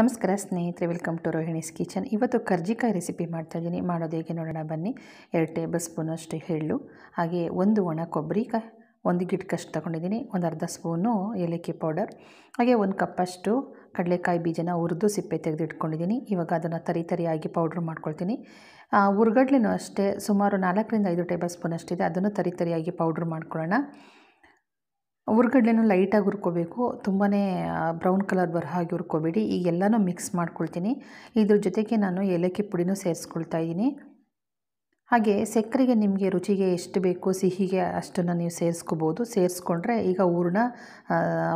ನಮಸ್ಕಾರ ಸ್ನೇಹಿತರೆ welcome to Rohini's kitchen ಇವತ್ತು ಕರ್ಜಿಕಾಯಿ ರೆಸಿಪಿ ಮಾಡ್ತಾ ಇದ್ದೀನಿ ಮಾಡೋದು ಹೇಗೆ ನೋಡೋಣ ಬನ್ನಿ ಎರಡು ಟೇಬಲ್ ಸ್ಪೂನಷ್ಟು ಎಳ್ಳು ಹಾಗೆ ಒಂದು ಒಣ ಕೊಬ್ಬರಿ ಕ ಒಂದು ಗಿಟ್ಕಷ್ಟು ತೊಗೊಂಡಿದ್ದೀನಿ ಒಂದು ಅರ್ಧ ಸ್ಪೂನು ಏಲಕ್ಕಿ ಪೌಡರ್ ಹಾಗೆ ಒಂದು ಕಪ್ಪಷ್ಟು ಕಡಲೆಕಾಯಿ ಬೀಜನ ಹುರಿದು ಸಿಪ್ಪೆ ತೆಗೆದಿಟ್ಕೊಂಡಿದ್ದೀನಿ ಇವಾಗ ಅದನ್ನು ತರಿ ತರಿಯಾಗಿ ಪೌಡ್ರ್ ಮಾಡ್ಕೊಳ್ತೀನಿ ಉರ್ಗಡ್ಲೆನೂ ಅಷ್ಟೇ ಸುಮಾರು ನಾಲ್ಕರಿಂದ ಐದು ಟೇಬಲ್ ಸ್ಪೂನಷ್ಟಿದೆ ಅಷ್ಟಿದೆ ಅದನ್ನು ತರಿ ತರಿಯಾಗಿ ಪೌಡ್ರ್ ಮಾಡ್ಕೊಳ್ಳೋಣ ಹುರ್ಗಡ್ಲೆನೂ ಲೈಟಾಗಿ ಹುರ್ಕೋಬೇಕು ತುಂಬಾ ಬ್ರೌನ್ ಕಲರ್ ಬರೋ ಹಾಗೆ ಹುರ್ಕೋಬೇಡಿ ಈಗ ಎಲ್ಲನೂ ಮಿಕ್ಸ್ ಮಾಡ್ಕೊಳ್ತೀನಿ ಇದ್ರ ಜೊತೆಗೆ ನಾನು ಏಲಕ್ಕಿ ಪುಡಿನೂ ಸೇರಿಸ್ಕೊಳ್ತಾ ಇದ್ದೀನಿ ಹಾಗೆ ಸಕ್ಕರೆಗೆ ನಿಮಗೆ ರುಚಿಗೆ ಎಷ್ಟು ಬೇಕು ಸಿಹಿಗೆ ಅಷ್ಟನ್ನು ನೀವು ಸೇರಿಸ್ಕೋಬೋದು ಸೇರಿಸ್ಕೊಂಡ್ರೆ ಈಗ ಹೂರ್ಣ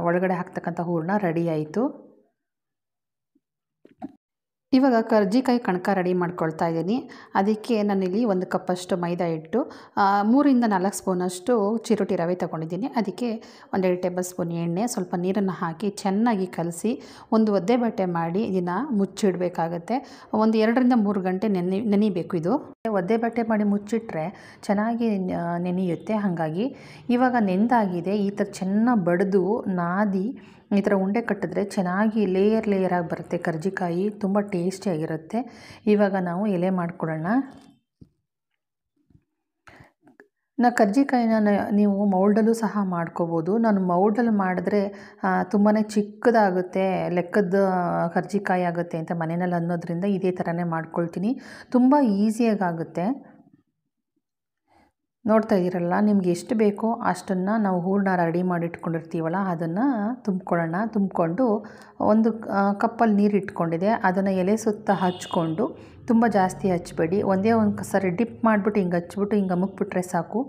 ಒಳಗಡೆ ಹಾಕ್ತಕ್ಕಂಥ ಹೂರಣ ರೆಡಿ ಆಯಿತು ಇವಾಗ ಕರ್ಜಿಕಾಯಿ ಕಣಕ ರೆಡಿ ಮಾಡ್ಕೊಳ್ತಾ ಇದ್ದೀನಿ ಅದಕ್ಕೆ ನಾನಿಲ್ಲಿ ಒಂದು ಕಪ್ಪಷ್ಟು ಮೈದಾ ಹಿಟ್ಟು ಮೂರಿಂದ ನಾಲ್ಕು ಸ್ಪೂನಷ್ಟು ಚಿರುಟಿ ರವೆ ತೊಗೊಂಡಿದ್ದೀನಿ ಅದಕ್ಕೆ ಒಂದೆರಡು ಟೇಬಲ್ ಸ್ಪೂನ್ ಎಣ್ಣೆ ಸ್ವಲ್ಪ ನೀರನ್ನು ಹಾಕಿ ಚೆನ್ನಾಗಿ ಕಲಸಿ ಒಂದು ಒದ್ದೆ ಬಟ್ಟೆ ಮಾಡಿ ಇದನ್ನು ಮುಚ್ಚಿಡಬೇಕಾಗತ್ತೆ ಒಂದು ಎರಡರಿಂದ ಮೂರು ಗಂಟೆ ನೆನೆ ನೆನಿಬೇಕು ಇದು ಒದ್ದೆ ಬಟ್ಟೆ ಮಾಡಿ ಮುಚ್ಚಿಟ್ರೆ ಚೆನ್ನಾಗಿ ನೆನೆಯುತ್ತೆ ಹಾಗಾಗಿ ಇವಾಗ ನೆಂದಾಗಿದೆ ಈ ಥರ ಚೆನ್ನಾಗಿ ಬಡಿದು ನಾದಿ ಈ ಥರ ಉಂಡೆ ಕಟ್ಟಿದ್ರೆ ಚೆನ್ನಾಗಿ ಲೇಯರ್ ಲೇಯರಾಗಿ ಬರುತ್ತೆ ಕರ್ಜಿಕಾಯಿ ತುಂಬ ಟೇಸ್ಟಿಯಾಗಿರುತ್ತೆ ಇವಾಗ ನಾವು ಎಲೆ ಮಾಡಿಕೊಡೋಣ ನಾ ಕರ್ಜಿಕಾಯಿನ ನೀವು ಮೌಲ್ಡಲ್ಲೂ ಸಹ ಮಾಡ್ಕೋಬೋದು ನಾನು ಮೌಲ್ಡಲ್ಲಿ ಮಾಡಿದ್ರೆ ತುಂಬಾ ಚಿಕ್ಕದಾಗುತ್ತೆ ಲೆಕ್ಕದ ಕರ್ಜಿಕಾಯಿ ಆಗುತ್ತೆ ಅಂತ ಮನೆಯಲ್ಲಿ ಅನ್ನೋದ್ರಿಂದ ಇದೇ ಥರನೇ ಮಾಡ್ಕೊಳ್ತೀನಿ ತುಂಬ ಈಸಿಯಾಗಿ ಆಗುತ್ತೆ ನೋಡ್ತಾ ಇದ್ದೀರಲ್ಲ ನಿಮ್ಗೆ ಎಷ್ಟು ಬೇಕೋ ಅಷ್ಟನ್ನು ನಾವು ಹೂರ್ಣ ರೆಡಿ ಮಾಡಿ ಇಟ್ಕೊಂಡಿರ್ತೀವಲ್ಲ ಅದನ್ನು ತುಂಬ್ಕೊಳ್ಳೋಣ ತುಂಬಿಕೊಂಡು ಒಂದು ಕಪ್ಪಲ್ಲಿ ನೀರು ಇಟ್ಕೊಂಡಿದೆ ಅದನ್ನು ಎಲೆ ಸುತ್ತ ಹಚ್ಕೊಂಡು ತುಂಬ ಜಾಸ್ತಿ ಹಚ್ಚಬೇಡಿ ಒಂದೇ ಒಂದು ಸರಿ ಡಿಪ್ ಮಾಡಿಬಿಟ್ಟು ಹಿಂಗೆ ಹಚ್ಬಿಟ್ಟು ಹಿಂಗೆ ಮುಕ್ಬಿಟ್ರೆ ಸಾಕು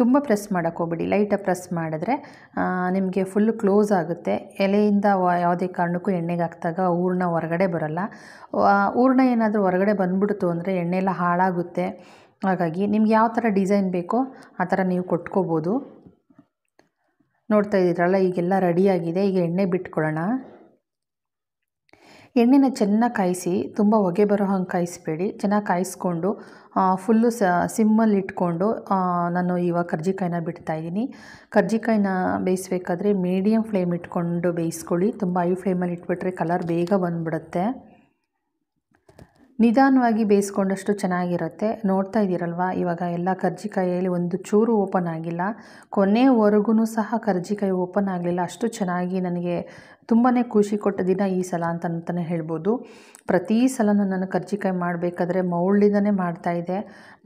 ತುಂಬ ಪ್ರೆಸ್ ಮಾಡೋಕ್ಕೆ ಹೋಗ್ಬಿಡಿ ಲೈಟಾಗಿ ಪ್ರೆಸ್ ಮಾಡಿದ್ರೆ ನಿಮಗೆ ಫುಲ್ಲು ಕ್ಲೋಸ್ ಆಗುತ್ತೆ ಎಲೆಯಿಂದ ಯಾವುದೇ ಕಾರಣಕ್ಕೂ ಎಣ್ಣೆಗೆ ಹಾಕಿದಾಗ ಹೂರಣ ಹೊರಗಡೆ ಬರೋಲ್ಲ ಹೂರಣ ಏನಾದರೂ ಹೊರಗಡೆ ಬಂದ್ಬಿಡ್ತು ಅಂದರೆ ಎಣ್ಣೆ ಎಲ್ಲ ಹಾಳಾಗುತ್ತೆ ಹಾಗಾಗಿ ನಿಮ್ಗೆ ಯಾವ ಥರ ಡಿಸೈನ್ ಬೇಕೋ ಆ ಥರ ನೀವು ಕೊಟ್ಕೋಬೋದು ನೋಡ್ತಾ ಇದ್ದೀರಲ್ಲ ಈಗೆಲ್ಲ ರೆಡಿಯಾಗಿದೆ ಈಗ ಎಣ್ಣೆ ಬಿಟ್ಕೊಳ್ಳೋಣ ಎಣ್ಣೆನ ಚೆನ್ನಾಗಿ ಕಾಯಿಸಿ ತುಂಬ ಹೊಗೆ ಬರೋ ಹಂಗೆ ಕಾಯಿಸ್ಬೇಡಿ ಚೆನ್ನಾಗಿ ಕಾಯಿಸ್ಕೊಂಡು ಫುಲ್ಲು ಸಿಮ್ಮಲ್ಲಿ ಇಟ್ಕೊಂಡು ನಾನು ಇವಾಗ ಕರ್ಜಿಕಾಯಿನ ಬಿಡ್ತಾಯಿದ್ದೀನಿ ಕರ್ಜಿಕಾಯಿನ ಬೇಯಿಸ್ಬೇಕಾದ್ರೆ ಮೀಡಿಯಮ್ ಫ್ಲೇಮ್ ಇಟ್ಕೊಂಡು ಬೇಯಿಸ್ಕೊಳ್ಳಿ ತುಂಬ ಹೈ ಫ್ಲೇಮಲ್ಲಿ ಇಟ್ಬಿಟ್ರೆ ಕಲರ್ ಬೇಗ ಬಂದುಬಿಡುತ್ತೆ ನಿಧಾನವಾಗಿ ಬೇಯಿಸ್ಕೊಂಡಷ್ಟು ಚೆನ್ನಾಗಿರುತ್ತೆ ನೋಡ್ತಾ ಇದ್ದೀರಲ್ವ ಇವಾಗ ಎಲ್ಲ ಕರ್ಜಿಕಾಯಲ್ಲಿ ಒಂದು ಚೂರು ಓಪನ್ ಆಗಿಲ್ಲ ಕೊನೆವರೆಗೂ ಸಹ ಕರ್ಜಿಕಾಯಿ ಓಪನ್ ಆಗಲಿಲ್ಲ ಅಷ್ಟು ಚೆನ್ನಾಗಿ ನನಗೆ ತುಂಬಾ ಖುಷಿ ಕೊಟ್ಟ ದಿನ ಈ ಸಲ ಅಂತ ಅಂತಲೇ ಹೇಳ್ಬೋದು ಪ್ರತಿ ಸಲನೂ ನಾನು ಕರ್ಜಿಕಾಯಿ ಮಾಡಬೇಕಾದ್ರೆ ಮೌಳ್ಳಿಂದನೇ ಮಾಡ್ತಾಯಿದ್ದೆ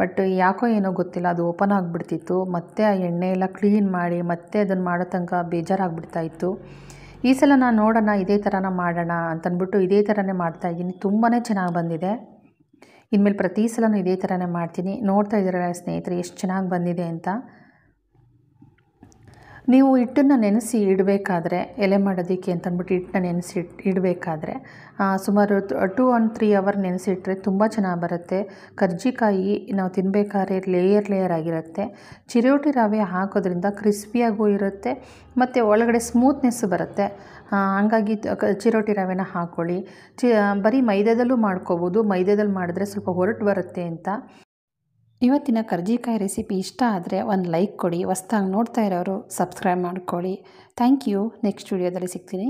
ಬಟ್ ಯಾಕೋ ಏನೋ ಗೊತ್ತಿಲ್ಲ ಅದು ಓಪನ್ ಆಗಿಬಿಡ್ತಿತ್ತು ಮತ್ತೆ ಆ ಎಣ್ಣೆ ಎಲ್ಲ ಕ್ಲೀನ್ ಮಾಡಿ ಮತ್ತೆ ಅದನ್ನು ಮಾಡೋ ತನಕ ಬೇಜಾರಾಗ್ಬಿಡ್ತಾಯಿತ್ತು ಈ ಸಲ ನಾನು ನೋಡೋಣ ಇದೇ ಥರನ ಮಾಡೋಣ ಅಂತಂದ್ಬಿಟ್ಟು ಇದೇ ಥರನೇ ಇದ್ದೀನಿ ತುಂಬಾ ಚೆನ್ನಾಗಿ ಬಂದಿದೆ ಇನ್ಮೇಲೆ ಪ್ರತಿ ಸಲನೂ ಇದೇ ಥರನೇ ಮಾಡ್ತೀನಿ ನೋಡ್ತಾ ಇದ್ದೀರಲ್ಲ ಸ್ನೇಹಿತರೆ ಎಷ್ಟು ಚೆನ್ನಾಗಿ ಬಂದಿದೆ ಅಂತ ನೀವು ಹಿಟ್ಟನ್ನು ನೆನೆಸಿ ಇಡಬೇಕಾದ್ರೆ ಎಲೆ ಮಾಡೋದಕ್ಕೆ ಅಂತಂದ್ಬಿಟ್ಟು ಹಿಟ್ಟನ್ನ ನೆನೆಸಿ ಇಡಬೇಕಾದ್ರೆ ಸುಮಾರು ಟು ಆನ್ ತ್ರೀ ಅವರ್ ನೆನೆಸಿಟ್ರೆ ತುಂಬ ಚೆನ್ನಾಗಿ ಬರುತ್ತೆ ಕರ್ಜಿಕಾಯಿ ನಾವು ತಿನ್ನಬೇಕಾದ್ರೆ ಲೇಯರ್ ಲೇಯರ್ ಆಗಿರುತ್ತೆ ಚಿರೋಟಿ ರವೆ ಹಾಕೋದ್ರಿಂದ ಕ್ರಿಸ್ಪಿಯಾಗೂ ಇರುತ್ತೆ ಮತ್ತು ಒಳಗಡೆ ಸ್ಮೂತ್ನೆಸ್ ಬರುತ್ತೆ ಹಂಗಾಗಿ ಚಿರೋಟಿ ರವೆನ ಹಾಕ್ಕೊಳ್ಳಿ ಚಿ ಬರೀ ಮೈದಾದಲ್ಲೂ ಮಾಡ್ಕೋಬೋದು ಮೈದಾದಲ್ಲಿ ಮಾಡಿದ್ರೆ ಸ್ವಲ್ಪ ಹೊರಟು ಬರುತ್ತೆ ಅಂತ ಇವತ್ತಿನ ಕರ್ಜಿಕಾಯಿ ರೆಸಿಪಿ ಇಷ್ಟ ಆದರೆ ಒಂದು ಲೈಕ್ ಕೊಡಿ ಹೊಸ್ದಾಗಿ ನೋಡ್ತಾ ಇರೋರು ಸಬ್ಸ್ಕ್ರೈಬ್ ಮಾಡ್ಕೊಳ್ಳಿ ಥ್ಯಾಂಕ್ ಯು ನೆಕ್ಸ್ಟ್ ವೀಡಿಯೋದಲ್ಲಿ ಸಿಗ್ತೀನಿ